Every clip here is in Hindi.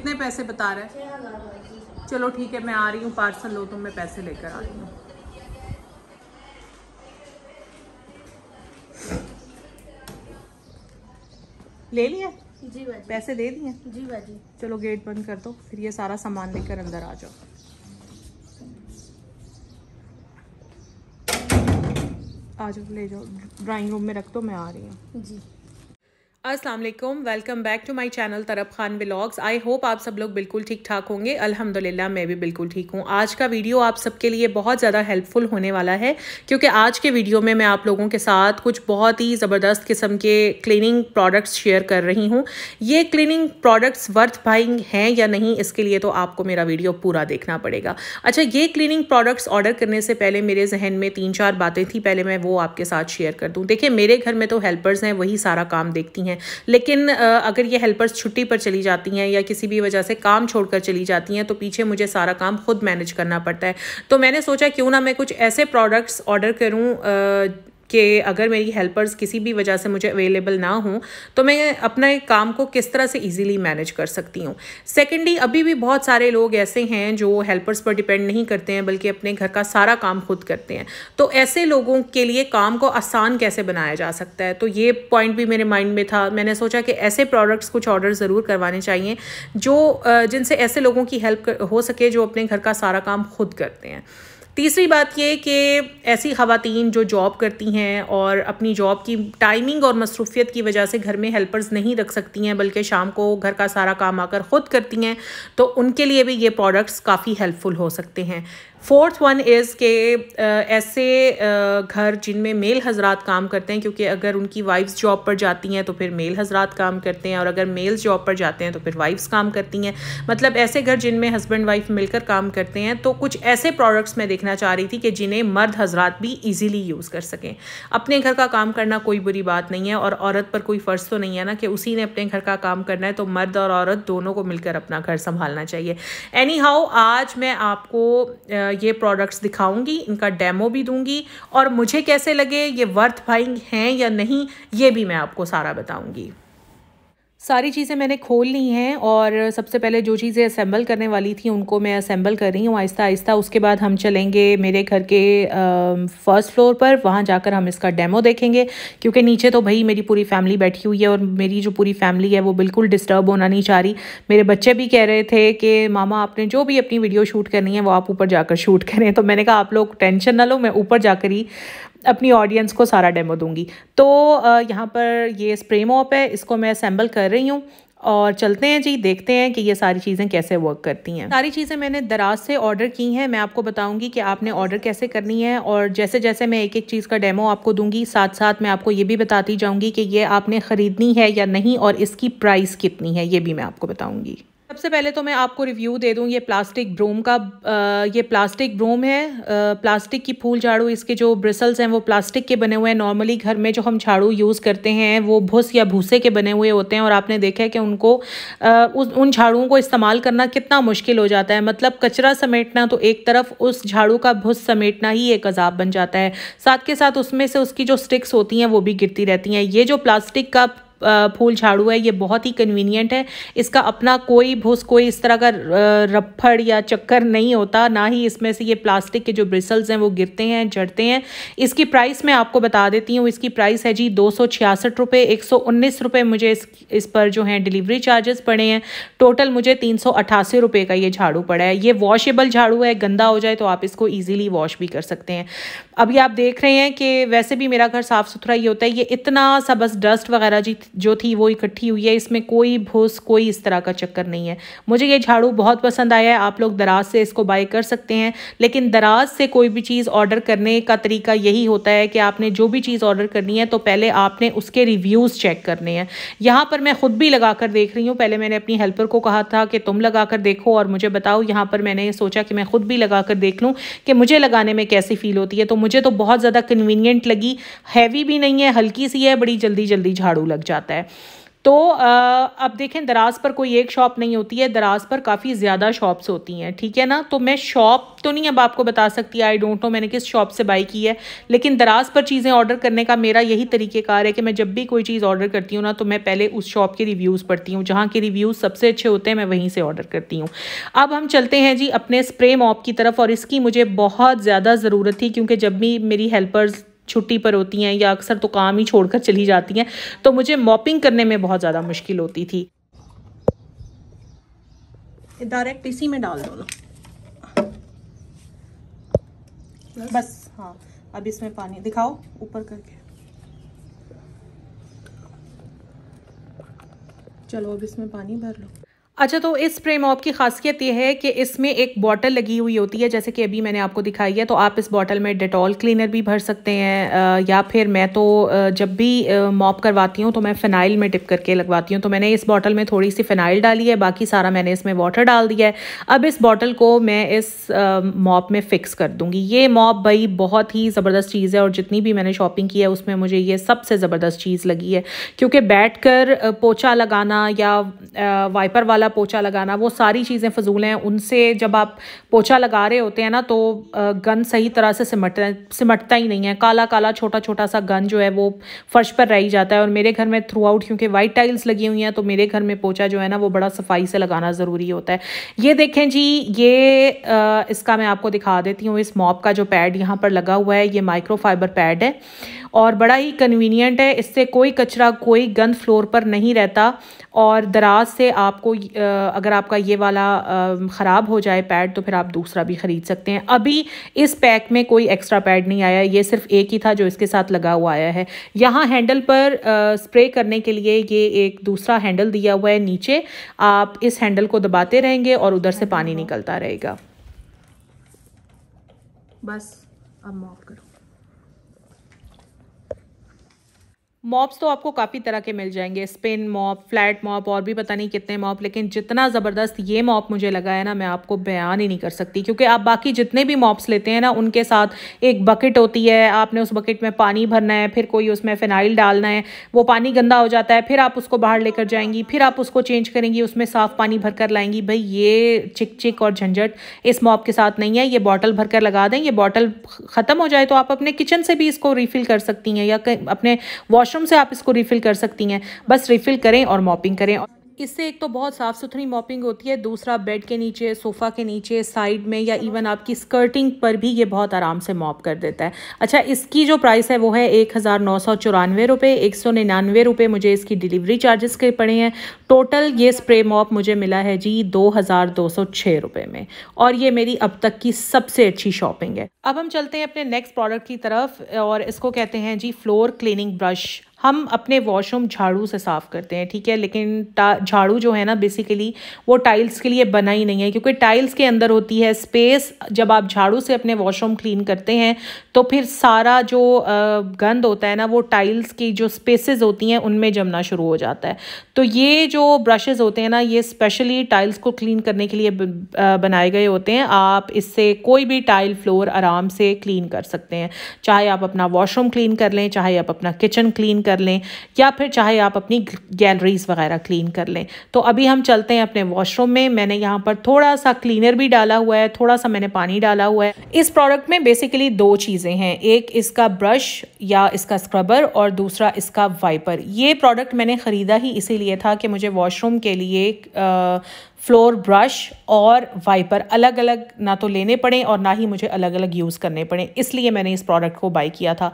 कितने पैसे बता रहे हैं चलो ठीक है मैं आ रही हूँ पार्सल लो तुम मैं पैसे लेकर आ रही हूँ ले लिया जी बाजी पैसे दे दिए जी बाजी चलो गेट बंद कर दो फिर ये सारा सामान लेकर अंदर आ जाओ आ जाओ ले जाओ ड्राइंग रूम में रख दो मैं आ रही हूँ जी Aslam welcome back to my channel तरफ खान ब्लॉग्स आई होप आप सब लोग बिल्कुल ठीक ठाक होंगे अल्हम्दुलिल्लाह मैं भी बिल्कुल ठीक हूँ आज का वीडियो आप सबके लिए बहुत ज़्यादा हेल्पफुल होने वाला है क्योंकि आज के वीडियो में मैं आप लोगों के साथ कुछ बहुत ही ज़बरदस्त किस्म के क्लीनिंग प्रोडक्ट्स शेयर कर रही हूँ ये क्लिनिंग प्रोडक्ट्स वर्थ बाइंग हैं या नहीं इसके लिए तो आपको मेरा वीडियो पूरा देखना पड़ेगा अच्छा ये क्लिनिंग प्रोडक्ट्स ऑर्डर करने से पहले मेरे जहन में तीन चार बातें थी पहले मैं वो आपके साथ शेयर कर दूँ देखिए मेरे घर में तो हेल्पर्स हैं वही सारा काम देखती हैं हैं लेकिन अगर ये हेल्पर्स छुट्टी पर चली जाती हैं या किसी भी वजह से काम छोड़कर चली जाती हैं तो पीछे मुझे सारा काम खुद मैनेज करना पड़ता है तो मैंने सोचा क्यों ना मैं कुछ ऐसे प्रोडक्ट्स ऑर्डर करूँ कि अगर मेरी हेल्पर्स किसी भी वजह से मुझे अवेलेबल ना हो तो मैं अपने काम को किस तरह से इजीली मैनेज कर सकती हूँ सेकेंडली अभी भी बहुत सारे लोग ऐसे हैं जो हेल्पर्स पर डिपेंड नहीं करते हैं बल्कि अपने घर का सारा काम खुद करते हैं तो ऐसे लोगों के लिए काम को आसान कैसे बनाया जा सकता है तो ये पॉइंट भी मेरे माइंड में था मैंने सोचा कि ऐसे प्रोडक्ट्स कुछ ऑर्डर ज़रूर करवाने चाहिए जो जिनसे ऐसे लोगों की हेल्प हो सके जो अपने घर का सारा काम खुद करते हैं तीसरी बात ये कि ऐसी खातन जो जॉब करती हैं और अपनी जॉब की टाइमिंग और मसरूफियत की वजह से घर में हेल्पर्स नहीं रख सकती हैं बल्कि शाम को घर का सारा काम आकर ख़ुद करती हैं तो उनके लिए भी ये प्रोडक्ट्स काफ़ी हेल्पफुल हो सकते हैं फोर्थ वन इज़ के ऐसे घर जिनमें मेल हजरात काम करते हैं क्योंकि अगर उनकी वाइफ्स जॉब पर जाती हैं तो फिर मेल हजरात काम करते हैं और अगर मेल्स जॉब पर जाते हैं तो फिर वाइफ्स काम करती हैं मतलब ऐसे घर जिनमें हस्बैंड वाइफ मिलकर काम करते हैं तो कुछ ऐसे प्रोडक्ट्स मैं देखना चाह रही थी कि जिन्हें मर्द हजरात भी ईजिली यूज़ कर सकें अपने घर का काम करना कोई बुरी बात नहीं है और औरत पर कोई फ़र्ज़ तो नहीं है ना कि उसी ने अपने घर का काम करना है तो मर्द और औरत दोनों को मिलकर अपना घर संभालना चाहिए एनी हाउ आज मैं आपको ये प्रोडक्ट्स दिखाऊंगी इनका डेमो भी दूंगी और मुझे कैसे लगे ये वर्थ बाइंग हैं या नहीं ये भी मैं आपको सारा बताऊंगी सारी चीज़ें मैंने खोल ली हैं और सबसे पहले जो चीज़ें असेंबल करने वाली थी उनको मैं असेंबल कर रही हूँ आहिस्ता आहिस्ता उसके बाद हम चलेंगे मेरे घर के फर्स्ट फ्लोर पर वहाँ जाकर हम इसका डेमो देखेंगे क्योंकि नीचे तो भाई मेरी पूरी फैमिली बैठी हुई है और मेरी जो पूरी फैमिली है वो बिल्कुल डिस्टर्ब होना नहीं चाह रही मेरे बच्चे भी कह रहे थे कि मामा आपने जो भी अपनी वीडियो शूट करनी है वो आप ऊपर जाकर शूट करें तो मैंने कहा आप लोग टेंशन ना लो मैं ऊपर जाकर ही अपनी ऑडियंस को सारा डेमो दूंगी तो यहाँ पर ये स्प्रे मॉप है इसको मैं असेंबल कर रही हूँ और चलते हैं जी देखते हैं कि ये सारी चीज़ें कैसे वर्क करती हैं सारी चीज़ें मैंने दराज से ऑर्डर की हैं मैं आपको बताऊंगी कि आपने ऑर्डर कैसे करनी है और जैसे जैसे मैं एक एक चीज़ का डेमो आपको दूंगी साथ साथ मैं आपको ये भी बताती जाऊंगी कि ये आपने ख़रीदनी है या नहीं और इसकी प्राइस कितनी है ये भी मैं आपको बताऊँगी सबसे पहले तो मैं आपको रिव्यू दे दूं ये प्लास्टिक ब्रोम का आ, ये प्लास्टिक ब्रोम है आ, प्लास्टिक की फूल झाड़ू इसके जो ब्रिसल्स हैं वो प्लास्टिक के बने हुए हैं नॉर्मली घर में जो हम झाड़ू यूज़ करते हैं वो भुस या भूसे के बने हुए होते हैं और आपने देखा है कि उनको आ, उ, उन झाड़ुओं को इस्तेमाल करना कितना मुश्किल हो जाता है मतलब कचरा समेटना तो एक तरफ उस झाड़ू का भुस समेटना ही एक अजाब बन जाता है साथ के साथ उसमें से उसकी जो स्टिक्स होती हैं वो भी गिरती रहती हैं ये जो प्लास्टिक का फूल झाड़ू है ये बहुत ही कन्वीनियंट है इसका अपना कोई भूस कोई इस तरह का रफड़ या चक्कर नहीं होता ना ही इसमें से ये प्लास्टिक के जो ब्रिसल्स हैं वो गिरते हैं झड़ते हैं इसकी प्राइस मैं आपको बता देती हूँ इसकी प्राइस है जी दो सौ छियासठ रुपये एक सौ उन्नीस रुपये मुझे इस इस पर जो है डिलीवरी चार्जेस पड़े हैं टोटल मुझे तीन सौ अट्ठासी रुपये का ये झाड़ू पड़ा है ये वॉशेबल झाड़ू है गंदा हो जाए तो आप इसको ईजिली वॉश भी कर सकते हैं अभी आप देख रहे हैं कि वैसे भी मेरा घर साफ़ सुथरा ही होता है ये इतना सा बस डस्ट वगैरह जी जो थी वो इकट्ठी हुई है इसमें कोई भूस कोई इस तरह का चक्कर नहीं है मुझे ये झाड़ू बहुत पसंद आया है आप लोग दराज से इसको बाय कर सकते हैं लेकिन दराज से कोई भी चीज़ ऑर्डर करने का तरीका यही होता है कि आपने जो भी चीज़ ऑर्डर करनी है तो पहले आपने उसके रिव्यूज़ चेक करने हैं यहाँ पर मैं ख़ुद भी लगा कर देख रही हूँ पहले मैंने अपनी हेल्पर को कहा था कि तुम लगा कर देखो और मुझे बताओ यहाँ पर मैंने सोचा कि मैं ख़ुद भी लगा कर देख लूँ कि मुझे लगाने में कैसी फ़ील होती है तो मुझे मुझे तो बहुत ज़्यादा कन्वीनियंट लगी हैवी भी नहीं है हल्की सी है बड़ी जल्दी जल्दी झाड़ू लग जाता है तो अब देखें दराज पर कोई एक शॉप नहीं होती है दराज पर काफ़ी ज़्यादा शॉप्स होती हैं ठीक है ना तो मैं शॉप तो नहीं अब आपको बता सकती आई डोंट नो मैंने किस शॉप से बाई की है लेकिन दराज पर चीज़ें ऑर्डर करने का मेरा यही तरीक़ेकार है कि मैं जब भी कोई चीज़ ऑर्डर करती हूँ ना तो मैं पहले उस शॉप के रिव्यूज़ पढ़ती हूँ जहाँ के रिव्यूज़ सबसे अच्छे होते हैं मैं वहीं से ऑर्डर करती हूँ अब हम चलते हैं जी अपने स्प्रे मॉप की तरफ और इसकी मुझे बहुत ज़्यादा ज़रूरत थी क्योंकि जब भी मेरी हेल्पर्स छुट्टी पर होती हैं या अक्सर तो काम ही छोड़कर चली जाती हैं तो मुझे मॉपिंग करने में बहुत ज़्यादा मुश्किल होती थी डायरेक्ट इसी में डाल दो बस, हाँ अब इसमें पानी दिखाओ ऊपर करके चलो अब इसमें पानी भर लो अच्छा तो इस स्प्रे मॉप की खासियत ये है कि इसमें एक बॉटल लगी हुई होती है जैसे कि अभी मैंने आपको दिखाई है तो आप इस बॉटल में डिटॉल क्लीनर भी भर सकते हैं या फिर मैं तो जब भी मॉप करवाती हूँ तो मैं फ़िनाइल में टिप करके लगवाती हूँ तो मैंने इस बॉटल में थोड़ी सी फ़िनाइल डाली है बाकी सारा मैंने इसमें वाटर डाल दिया है अब इस बॉटल को मैं इस मॉप में फ़िक्स कर दूँगी ये मॉप भाई बहुत ही ज़बरदस्त चीज़ है और जितनी भी मैंने शॉपिंग की है उसमें मुझे ये सबसे ज़बरदस्त चीज़ लगी है क्योंकि बैठ कर पोछा लगाना या वाइपर वाला पोछा लगाना वो सारी चीज़ें फजूल हैं उनसे जब आप पोछा लगा रहे होते हैं ना तो गन सही तरह से सिमट सिमटता ही नहीं है काला काला छोटा छोटा सा गन जो है वो फर्श पर रह ही जाता है और मेरे घर में थ्रू आउट क्योंकि वाइट टाइल्स लगी हुई हैं तो मेरे घर में पोछा जो है ना वो बड़ा सफाई से लगाना ज़रूरी होता है ये देखें जी ये इसका मैं आपको दिखा देती हूँ इस मॉप का जो पैड यहाँ पर लगा हुआ है ये माइक्रो फाइबर पैड है और बड़ा ही कन्वीनियंट है इससे कोई कचरा कोई गंद फ्लोर पर नहीं रहता और दराज से आपको अगर आपका ये वाला ख़राब हो जाए पैड तो फिर आप दूसरा भी ख़रीद सकते हैं अभी इस पैक में कोई एक्स्ट्रा पैड नहीं आया ये सिर्फ एक ही था जो इसके साथ लगा हुआ आया है यहाँ हैंडल पर स्प्रे करने के लिए ये एक दूसरा हैंडल दिया हुआ है नीचे आप इस हैंडल को दबाते रहेंगे और उधर से हाँ, पानी हाँ। निकलता रहेगा बस अब माफ़ करो मॉप्स तो आपको काफ़ी तरह के मिल जाएंगे स्पिन मॉप फ्लैट मॉप और भी पता नहीं कितने मॉप लेकिन जितना ज़बरदस्त ये मॉप मुझे लगा है ना मैं आपको बयान ही नहीं कर सकती क्योंकि आप बाकी जितने भी मॉप्स लेते हैं ना उनके साथ एक बकेट होती है आपने उस बकेट में पानी भरना है फिर कोई उसमें फिनाइल डालना है वो पानी गंदा हो जाता है फिर आप उसको बाहर लेकर जाएंगी फिर आप उसको चेंज करेंगी उसमें साफ़ पानी भर कर लाएंगी भाई ये चिक चिक और झंझट इस मॉप के साथ नहीं है ये बॉटल भर कर लगा दें ये बॉटल ख़त्म हो जाए तो आप अपने किचन से भी इसको रिफ़िल कर सकती हैं या अपने वॉश वॉशरूम से आप इसको रिफ़िल कर सकती हैं बस रिफ़िल करें और मॉपिंग करें इससे एक तो बहुत साफ़ सुथरी मॉपिंग होती है दूसरा बेड के नीचे सोफ़ा के नीचे साइड में या इवन आपकी स्कर्टिंग पर भी ये बहुत आराम से मॉप कर देता है अच्छा इसकी जो प्राइस है वो है एक हज़ार नौ सौ चौरानवे रुपये एक सौ निन्यानवे रुपये मुझे इसकी डिलीवरी चार्जेस के पड़े हैं टोटल ये स्प्रे मॉप मुझे मिला है जी दो हज़ार दो सौ छः रुपये में और ये मेरी अब तक की सबसे अच्छी शॉपिंग है अब हम चलते हैं अपने नेक्स्ट प्रोडक्ट की तरफ और इसको कहते हैं जी फ्लोर क्लीनिंग ब्रश हम अपने वॉशरूम झाड़ू से साफ़ करते हैं ठीक है लेकिन झाड़ू जो है ना बेसिकली वो टाइल्स के लिए बना ही नहीं है क्योंकि टाइल्स के अंदर होती है स्पेस जब आप झाड़ू से अपने वॉशरूम क्लीन करते हैं तो फिर सारा जो गंद होता है ना वो टाइल्स की जो स्पेसेस होती हैं उनमें जमना शुरू हो जाता है तो ये जो ब्रशेज़ होते हैं ना ये स्पेशली टाइल्स को क्लीन करने के लिए बनाए गए होते हैं आप इससे कोई भी टाइल फ्लोर आराम से क्लीन कर सकते हैं चाहे आप अपना वॉशरूम क्लीन कर लें चाहे आप अपना किचन क्लीन कर कर लें या फिर चाहे आप अपनी गैलरीज वगैरह क्लीन कर लें तो अभी हम चलते हैं अपने वॉशरूम में मैंने यहाँ पर थोड़ा सा क्लीनर भी डाला हुआ है थोड़ा सा मैंने पानी डाला हुआ है इस प्रोडक्ट में बेसिकली दो चीज़ें हैं एक इसका ब्रश या इसका स्क्रबर और दूसरा इसका वाइपर ये प्रोडक्ट मैंने ख़रीदा ही इसीलिए था कि मुझे वॉशरूम के लिए फ्लोर ब्रश और वाइपर अलग अलग ना तो लेने पड़े और ना ही मुझे अलग अलग यूज़ करने पड़े इसलिए मैंने इस प्रोडक्ट को बाई किया था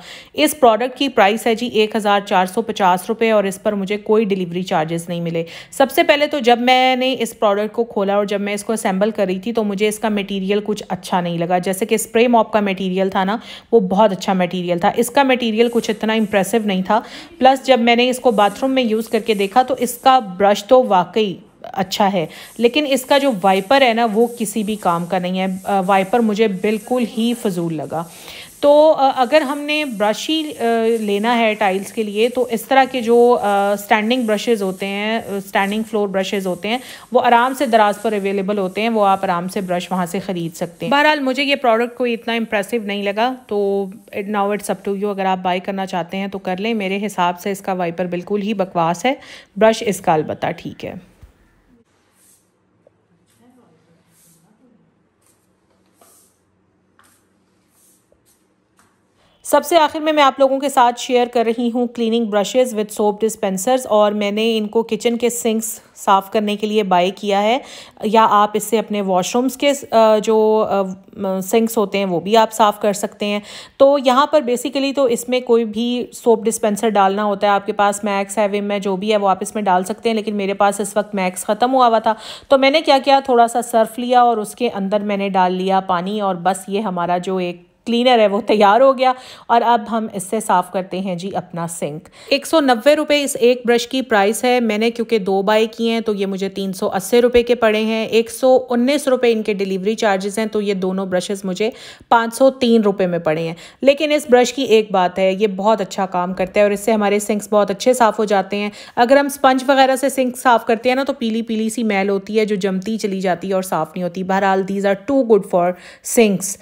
इस प्रोडक्ट की प्राइस है जी एक हज़ार चार सौ पचास और इस पर मुझे कोई डिलीवरी चार्जेस नहीं मिले सबसे पहले तो जब मैंने इस प्रोडक्ट को खोला और जब मैं इसको असेंबल करी थी तो मुझे इसका मटीरियल कुछ अच्छा नहीं लगा जैसे कि स्प्रे मॉप का मटीरियल था ना वो बहुत अच्छा मटीरियल था इसका मटीरियल कुछ इतना इंप्रेसिव नहीं था प्लस जब मैंने इसको बाथरूम में यूज़ करके देखा तो इसका ब्रश तो वाकई अच्छा है लेकिन इसका जो वाइपर है ना वो किसी भी काम का नहीं है वाइपर मुझे बिल्कुल ही फजूल लगा तो अगर हमने ब्रश ही लेना है टाइल्स के लिए तो इस तरह के जो स्टैंडिंग ब्रशेज़ होते हैं स्टैंडिंग फ्लोर ब्रशेज़ होते हैं वो आराम से दराज पर अवेलेबल होते हैं वो आप आराम से ब्रश वहाँ से ख़रीद सकते हैं बहरहाल मुझे ये प्रोडक्ट कोई इतना इंप्रेसिव नहीं लगा तो it now it's up to you अगर आप बाई करना चाहते हैं तो कर लें मेरे हिसाब से इसका वाइपर बिल्कुल ही बकवास है ब्रश इसका अलबत्त ठीक है सबसे आखिर में मैं आप लोगों के साथ शेयर कर रही हूँ cleaning brushes with soap dispensers और मैंने इनको किचन के सिंक्स साफ़ करने के लिए बाय किया है या आप इससे अपने वॉशरूम्स के जो सिंक्स होते हैं वो भी आप साफ़ कर सकते हैं तो यहाँ पर बेसिकली तो इसमें कोई भी सोप डिस्पेंसर डालना होता है आपके पास मैक्स है विम है जो भी है वो आप इसमें डाल सकते हैं लेकिन मेरे पास इस वक्त मैक्स ख़त्म हुआ हुआ था तो मैंने क्या किया थोड़ा सा सर्फ लिया और उसके अंदर मैंने डाल लिया पानी और बस ये हमारा जो एक क्लीनर है वो तैयार हो गया और अब हम इससे साफ़ करते हैं जी अपना सिंक एक सौ नब्बे रुपये इस एक ब्रश की प्राइस है मैंने क्योंकि दो बाई किए हैं तो ये मुझे तीन सौ अस्सी रुपये के पड़े हैं एक सौ उन्नीस रुपये इनके डिलीवरी चार्जेस हैं तो ये दोनों ब्रशेज़ मुझे पाँच सौ तीन रुपये में पड़े हैं लेकिन इस ब्रश की एक बात है ये बहुत अच्छा काम करता है और इससे हमारे सिंक्स बहुत अच्छे साफ़ हो जाते हैं अगर हम स्पंज वगैरह से सिंक साफ़ करते हैं ना तो पीली पीली सी मैल होती है जो जमती चली जाती है और साफ़ नहीं होती बहरहाल these are too good for sinks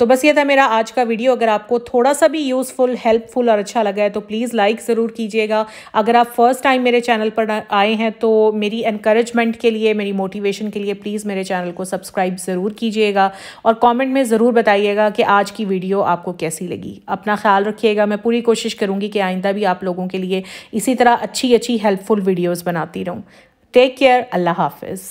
तो बस ये था मेरा आज का वीडियो अगर आपको थोड़ा सा भी यूज़फुल हेल्पफुल और अच्छा लगा है तो प्लीज़ लाइक ज़रूर कीजिएगा अगर आप फर्स्ट टाइम मेरे चैनल पर आए हैं तो मेरी इनक्रेजमेंट के लिए मेरी मोटिवेशन के लिए प्लीज़ मेरे चैनल को सब्सक्राइब ज़रूर कीजिएगा और कॉमेंट में ज़रूर बताइएगा कि आज की वीडियो आपको कैसी लगी अपना ख्याल रखिएगा मैं पूरी कोशिश करूँगी कि आइंदा भी आप लोगों के लिए इसी तरह अच्छी अच्छी हेल्पफुल वीडियोज़ बनाती रहूँ टेक केयर अल्लाह हाफिज़